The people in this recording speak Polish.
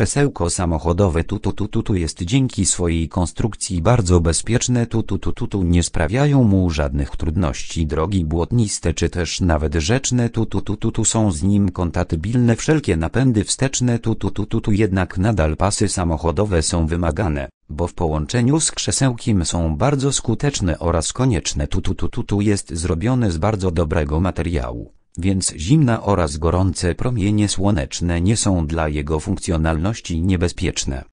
Krzesełko samochodowe tutu tutu tu jest dzięki swojej konstrukcji bardzo bezpieczne tutu tutu tu nie sprawiają mu żadnych trudności drogi błotniste czy też nawet rzeczne tutu tutu tu są z nim kontatybilne wszelkie napędy wsteczne tutu tutu tu jednak nadal pasy samochodowe są wymagane bo w połączeniu z krzesełkiem są bardzo skuteczne oraz konieczne tutu tutu tu jest zrobione z bardzo dobrego materiału więc zimna oraz gorące promienie słoneczne nie są dla jego funkcjonalności niebezpieczne.